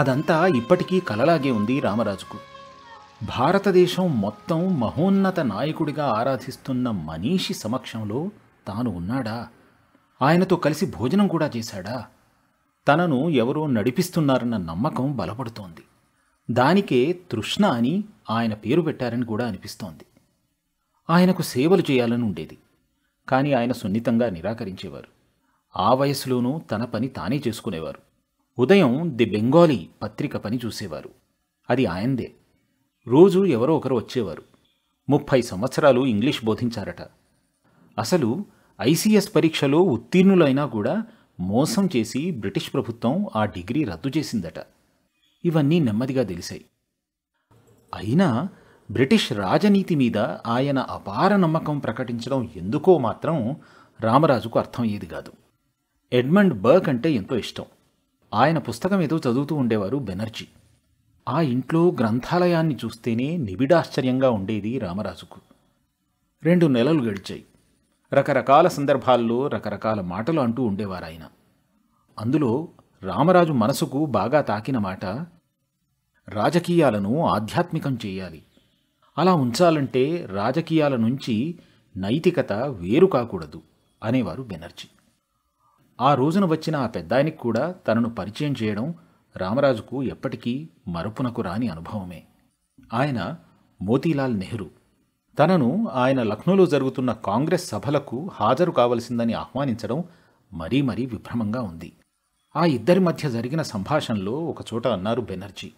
అదంతా ఇప్పటికీ కలలాగే ఉంది రామరాజుకు భారతదేశం మొత్తం మహోన్నత నాయకుడిగా ఆరాధిస్తున్న మనీషి సమక్షంలో తాను ఉన్నాడా ఆయనతో కలిసి భోజనం కూడా చేశాడా తనను ఎవరో నడిపిస్తున్నారన్న నమ్మకం బలపడుతోంది దానికే తృష్ణ అని ఆయన పేరు పెట్టారని కూడా అనిపిస్తోంది ఆయనకు సేవలు చేయాలని ఉండేది కానీ ఆయన సున్నితంగా నిరాకరించేవారు ఆ వయసులోనూ తన పని తానే చేసుకునేవారు ఉదయం ది బెంగాలీ పత్రిక పని చూసేవారు అది ఆయందే రోజు ఎవరో ఒకరు వచ్చేవారు ముప్పై సంవత్సరాలు ఇంగ్లీష్ బోధించారట అసలు ఐసీఎస్ పరీక్షలో ఉత్తీర్ణులైనా కూడా మోసం చేసి బ్రిటిష్ ప్రభుత్వం ఆ డిగ్రీ రద్దు చేసిందట ఇవన్నీ నెమ్మదిగా తెలిసాయి అయినా బ్రిటిష్ రాజనీతి మీద ఆయన అపార నమ్మకం ప్రకటించడం ఎందుకో మాత్రం రామరాజుకు అర్థమయ్యేది కాదు ఎడ్మండ్ బర్క్ అంటే ఎంతో ఇష్టం ఆయన పుస్తకం ఏదో చదువుతూ ఉండేవారు బెనర్జీ ఆ ఇంట్లో గ్రంథాలయాన్ని చూస్తేనే నిబిడాశ్చర్యంగా ఉండేది రామరాజుకు రెండు నెలలు గడిచాయి రకరకాల సందర్భాల్లో రకరకాల మాటలు అంటూ ఉండేవారాయన అందులో రామరాజు మనసుకు బాగా తాకిన మాట రాజకీయాలను ఆధ్యాత్మికం చేయాలి అలా ఉంచాలంటే రాజకీయాల నుంచి నైతికత వేరు కాకూడదు అనేవారు బెనర్జీ ఆ రోజున వచ్చిన ఆ పెద్దాయనికి కూడా తనను పరిచయం చేయడం రామరాజుకు ఎప్పటికీ మరుపునకు రాని అనుభవమే ఆయన మోతీలాల్ నెహ్రూ తనను ఆయన లక్నోలో జరుగుతున్న కాంగ్రెస్ సభలకు హాజరు కావలసిందని ఆహ్వానించడం మరీ మరీ విభ్రమంగా ఉంది ఆ ఇద్దరి మధ్య జరిగిన సంభాషణలో ఒకచోట అన్నారు బెనర్జీ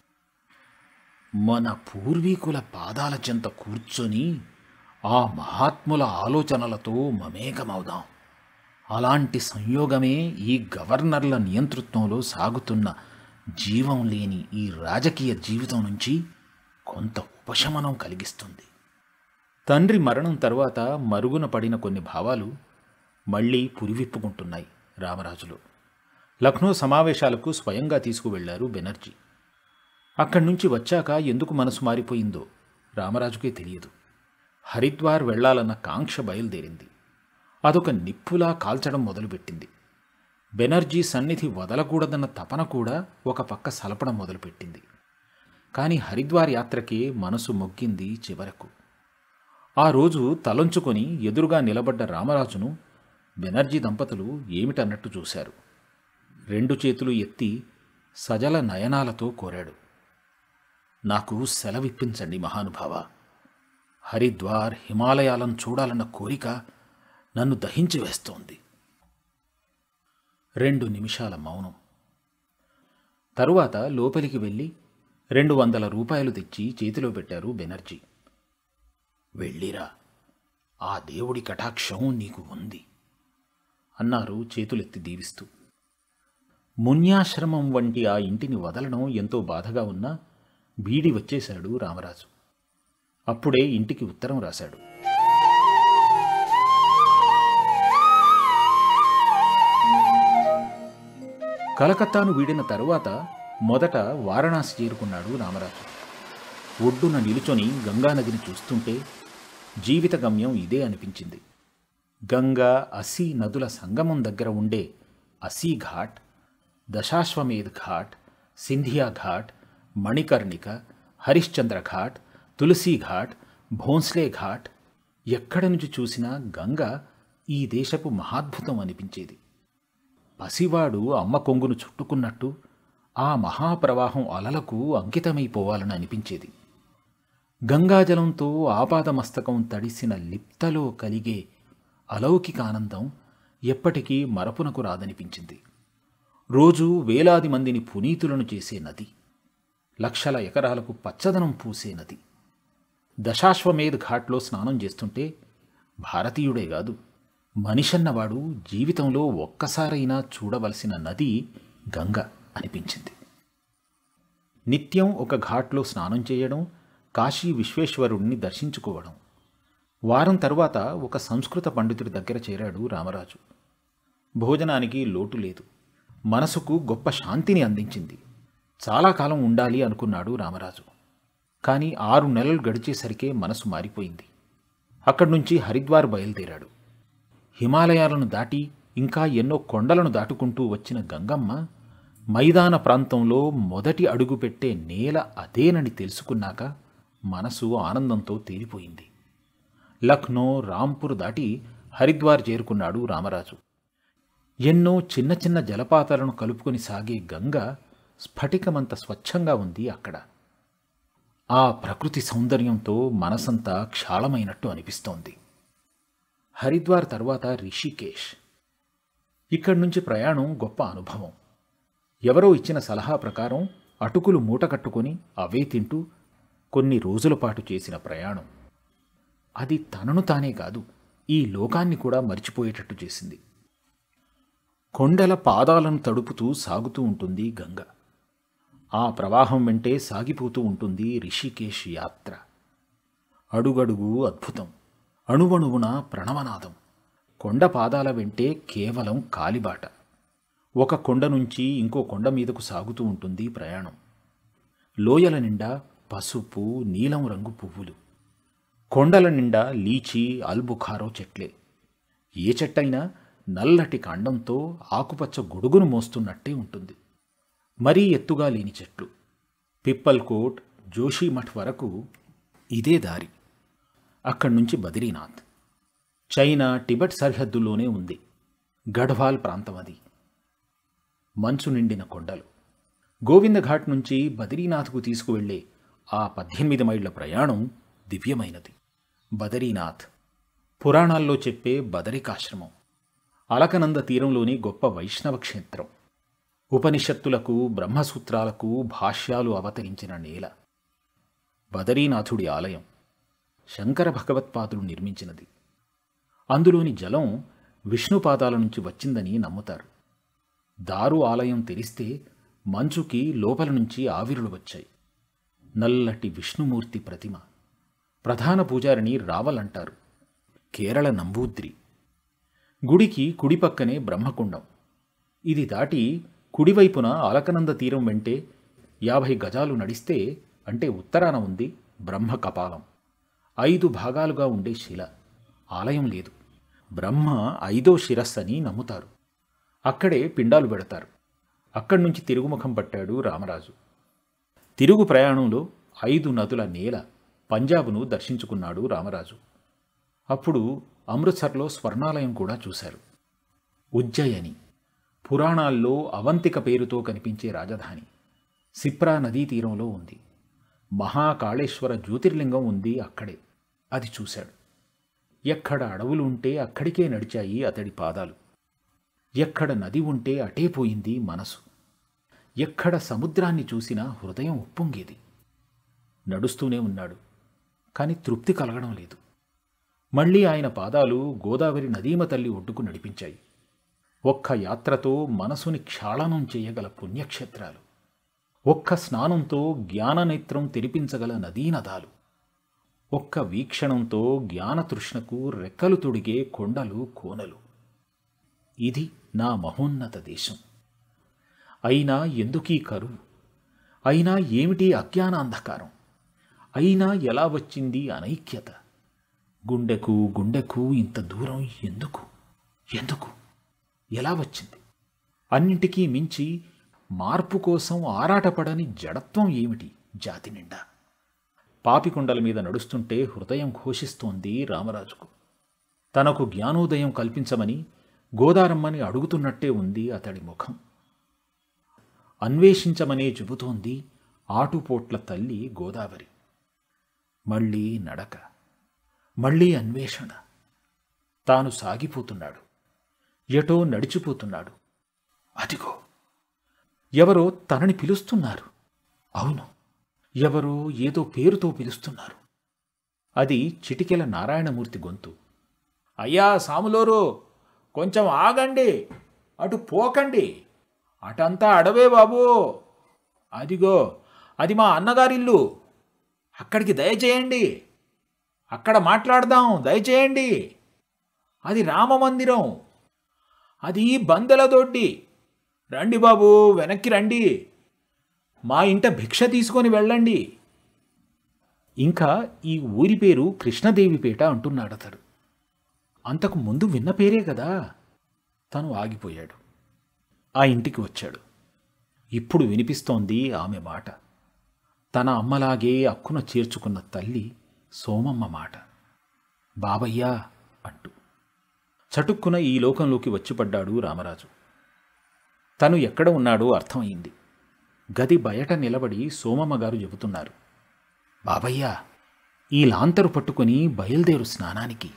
మన పూర్వీకుల పాదాల చెంత కూర్చొని ఆ మహాత్ముల ఆలోచనలతో మమేకమవుదాం అలాంటి సంయోగమే ఈ గవర్నర్ల నియంతృత్వంలో సాగుతున్న జీవం లేని ఈ రాజకీయ జీవితం నుంచి కొంత ఉపశమనం కలిగిస్తుంది తండ్రి మరణం తర్వాత మరుగున పడిన కొన్ని భావాలు మళ్ళీ పురివిప్పుకుంటున్నాయి రామరాజులో లక్నో సమావేశాలకు స్వయంగా తీసుకువెళ్లారు బెనర్జీ అక్కడి నుంచి వచ్చాక ఎందుకు మనసు మారిపోయిందో రామరాజుకే తెలియదు హరిద్వార్ వెళ్లాలన్న కాంక్ష బయలుదేరింది అదొక నిప్పులా కాల్చడం మొదలుపెట్టింది బెనర్జీ సన్నిధి వదలకూడదన్న తపన కూడా ఒక పక్క సలపడం మొదలుపెట్టింది కానీ హరిద్వార్ యాత్రకి మనసు మొగ్గింది చివరకు ఆ రోజు తలంచుకొని ఎదురుగా నిలబడ్డ రామరాజును బెనర్జీ దంపతులు ఏమిటన్నట్టు చూశారు రెండు చేతులు ఎత్తి సజల నయనాలతో కోరాడు నాకు సెలవిప్పించండి మహానుభావ హరిద్వార్ హిమాలయాలను చూడాలన్న కోరిక నన్ను దహించి వేస్తోంది రెండు నిమిషాల మౌనం తరువాత లోపలికి వెళ్ళి రెండు వందల రూపాయలు తెచ్చి చేతిలో పెట్టారు బెనర్జీ వెళ్ళిరా ఆ దేవుడి కటాక్షం నీకు ఉంది అన్నారు చేతులెత్తి దీవిస్తూ మున్యాశ్రమం వంటి ఆ ఇంటిని వదలడం ఎంతో బాధగా ఉన్నా బీడి వచ్చేశాడు రామరాజు అప్పుడే ఇంటికి ఉత్తరం రాశాడు కలకత్తాను వీడిన తరువాత మొదట వారణాసి చేరుకున్నాడు రామరాజు ఒడ్డున నిలుచొని గంగానదిని చూస్తుంటే జీవిత గమ్యం ఇదే అనిపించింది గంగా అసీ నదుల సంగమం దగ్గర ఉండే అసీ ఘాట్ దశాశ్వమేధ్ ఘాట్ సింధియా ఘాట్ మణికర్ణిక హరిశ్చంద్ర ఘాట్ తులసీ ఘాట్ భోన్స్లే ఘాట్ ఎక్కడి నుంచి చూసినా గంగ ఈ దేశపు మహాద్భుతం అనిపించేది పసివాడు అమ్మ కొంగును చుట్టుకున్నట్టు ఆ మహాప్రవాహం అలలకు అంకితమైపోవాలని అనిపించేది గంగాజలంతో ఆపాదమస్తకం తడిసిన లిప్తలో కలిగే అలౌకిక ఆనందం ఎప్పటికీ మరపునకు రాదనిపించింది రోజు వేలాది మందిని పునీతులను చేసే నది లక్షల ఎకరాలకు పచ్చదనం పూసే నది దశాశ్వమేధ్ ఘాట్లో స్నానం చేస్తుంటే భారతీయుడే కాదు మనిషన్నవాడు జీవితంలో ఒక్కసారైనా చూడవలసిన నది గంగ అనిపించింది నిత్యం ఒక ఘాట్లో స్నానం చేయడం కాశీ విశ్వేశ్వరుడిని దర్శించుకోవడం వారం తరువాత ఒక సంస్కృత పండితుడి దగ్గర చేరాడు రామరాజు భోజనానికి లోటు లేదు మనసుకు గొప్ప శాంతిని అందించింది చాలా కాలం ఉండాలి అనుకున్నాడు రామరాజు కానీ ఆరు నెలలు గడిచేసరికే మనసు మారిపోయింది అక్కడి నుంచి హరిద్వార్ బయలుదేరాడు హిమాలయాలను దాటి ఇంకా ఎన్నో కొండలను దాటుకుంటూ వచ్చిన గంగమ్మ మైదాన ప్రాంతంలో మొదటి అడుగుపెట్టే నేల అదేనని తెలుసుకున్నాక మనసు ఆనందంతో తేలిపోయింది లక్నో రాంపూర్ దాటి హరిద్వార్ చేరుకున్నాడు రామరాజు ఎన్నో చిన్న చిన్న జలపాతాలను కలుపుకొని సాగే గంగ స్ఫటికమంత స్వచ్ఛంగా ఉంది అక్కడ ఆ ప్రకృతి సౌందర్యంతో మనసంతా క్షాళమైనట్టు అనిపిస్తోంది హరిద్వార్ తర్వాత రిషికేష్ ఇక్కడి నుంచి ప్రయాణం గొప్ప అనుభవం ఎవరో ఇచ్చిన సలహా ప్రకారం అటుకులు మూట కట్టుకొని అవే తింటూ కొన్ని రోజుల పాటు చేసిన ప్రయాణం అది తనను తానే కాదు ఈ లోకాన్ని కూడా మర్చిపోయేటట్టు చేసింది కొండల పాదాలను తడుపుతూ సాగుతూ ఉంటుంది గంగ ఆ ప్రవాహం వెంటే సాగిపోతూ ఉంటుంది రిషికేష్ యాత్ర అడుగడుగు అద్భుతం అణువణువున ప్రణవనాదం కొండ పాదాల వెంటే కేవలం కాలిబాట ఒక కొండ నుంచి ఇంకో కొండ మీదకు సాగుతూ ఉంటుంది ప్రయాణం లోయల నిండా పసుపు నీలం రంగు పువ్వులు కొండల నిండా లీచి అల్బుఖారో చెట్లే ఏ చెట్టైనా నల్లటి కాండంతో ఆకుపచ్చ గొడుగును మోస్తున్నట్టే ఉంటుంది మరీ ఎత్తుగా లేని చెట్లు పిప్పల్కోట్ జోషిమఠ్ వరకు ఇదే దారి అక్కడి నుంచి బద్రీనాథ్ చైనా టిబెట్ సరిహద్దులోనే ఉంది గఢ్వాల్ ప్రాంతం అది మంచు నిండిన కొండలు గోవిందఘాట్ నుంచి బద్రీనాథ్కు తీసుకువెళ్లే ఆ పద్దెనిమిది మైళ్ళ ప్రయాణం దివ్యమైనది బదరీనాథ్ పురాణాల్లో చెప్పే బదరికాశ్రమం అలకనంద తీరంలోని గొప్ప వైష్ణవ క్షేత్రం ఉపనిషత్తులకు బ్రహ్మసూత్రాలకు భాష్యాలు అవతరించిన నేల బదరీనాథుడి ఆలయం శంకర భగవత్పాదులు నిర్మించినది అందులోని జలం విష్ణుపాదాల నుంచి వచ్చిందని నమ్ముతారు దారు ఆలయం తెరిస్తే మంచుకి లోపల నుంచి ఆవిరులు వచ్చాయి నల్లటి విష్ణుమూర్తి ప్రతిమ ప్రధాన పూజారిని రావలంటారు కేరళ నంబూద్రి గుడికి కుడి పక్కనే బ్రహ్మకుండం ఇది దాటి కుడివైపున అలకనంద తీరం వెంటే యాభై గజాలు నడిస్తే అంటే ఉత్తరాన ఉంది బ్రహ్మ కపాలం ఐదు భాగాలుగా ఉండే శిల ఆలయం లేదు బ్రహ్మ ఐదో శిరస్సు అని నమ్ముతారు అక్కడే పిండాలు పెడతారు అక్కడి నుంచి తిరుగుముఖం పట్టాడు రామరాజు తిరుగు ప్రయాణంలో ఐదు నదుల నేల పంజాబ్ను దర్శించుకున్నాడు రామరాజు అప్పుడు అమృత్సర్లో స్వర్ణాలయం కూడా చూశారు ఉజ్జయని పురాణాల్లో అవంతిక పేరుతో కనిపించే రాజధాని సిప్రా నదీ తీరంలో ఉంది మహాకాళేశ్వర జ్యోతిర్లింగం ఉంది అక్కడే అది చూశాడు ఎక్కడ అడవులు ఉంటే అక్కడికే నడిచాయి అతడి పాదాలు ఎక్కడ నది ఉంటే అటే పోయింది మనసు ఎక్కడ సముద్రాన్ని చూసినా హృదయం ఉప్పొంగేది నడుస్తూనే ఉన్నాడు కానీ తృప్తి కలగడం లేదు మళ్ళీ ఆయన పాదాలు గోదావరి నదీమ తల్లి ఒడ్డుకు నడిపించాయి ఒక్క యాత్రతో మనసుని క్షాళనం చేయగల పుణ్యక్షేత్రాలు ఒక్క స్నానంతో జ్ఞాననేత్రం తెరిపించగల నదీనదాలు ఒక్క వీక్షణంతో జ్ఞానతృష్ణకు రెక్కలు తొడిగే కొండలు కోనలు ఇది నా మహోన్నత దేశం అయినా ఎందుకీ కరువు అయినా ఏమిటి అజ్ఞానాంధకారం అయినా ఎలా వచ్చింది అనైక్యత గుండెకు గుండెకు ఇంత దూరం ఎందుకు ఎందుకు ఎలా వచ్చింది అన్నింటికీ మించి మార్పు కోసం ఆరాటపడని జడత్వం ఏమిటి జాతి నిండా పాపికొండల మీద నడుస్తుంటే హృదయం ఘోషిస్తోంది రామరాజుకు తనకు జ్ఞానోదయం కల్పించమని గోదారమ్మని అడుగుతున్నట్టే ఉంది అతడి ముఖం అన్వేషించమనే చెబుతోంది ఆటుపోట్ల తల్లి గోదావరి మళ్ళీ నడక మళ్ళీ అన్వేషణ తాను సాగిపోతున్నాడు ఎటో నడిచిపోతున్నాడు అదిగో ఎవరో తనని పిలుస్తున్నారు అవును ఎవరో ఏదో పేరుతో పిలుస్తున్నారు అది చిటికెల నారాయణమూర్తి గొంతు అయ్యా సాములోరు కొంచెం ఆగండి అటు పోకండి అటంతా అడవే బాబు అదిగో అది మా అన్నగారిల్లు అక్కడికి దయచేయండి అక్కడ మాట్లాడదాం దయచేయండి అది రామమందిరం అది బందెల దొడ్డి రండి బాబు వెనక్కి రండి మా ఇంట భిక్ష తీసుకొని వెళ్ళండి ఇంకా ఈ ఊరి పేరు కృష్ణదేవిపేట అంటున్నాడు అతడు అంతకు ముందు విన్న పేరే కదా తను ఆగిపోయాడు ఆ ఇంటికి వచ్చాడు ఇప్పుడు వినిపిస్తోంది ఆమె మాట తన అమ్మలాగే అక్కున చేర్చుకున్న తల్లి సోమమ్మ మాట బాబయ్యా అంటూ చటుక్కున ఈ లోకంలోకి వచ్చిపడ్డాడు రామరాజు తను ఎక్కడ ఉన్నాడో అర్థమైంది గది బయట నిలబడి సోమమ్మగారు చెబుతున్నారు బాబయ్యా ఈ లాంతరు పట్టుకుని బయలుదేరు స్నానానికి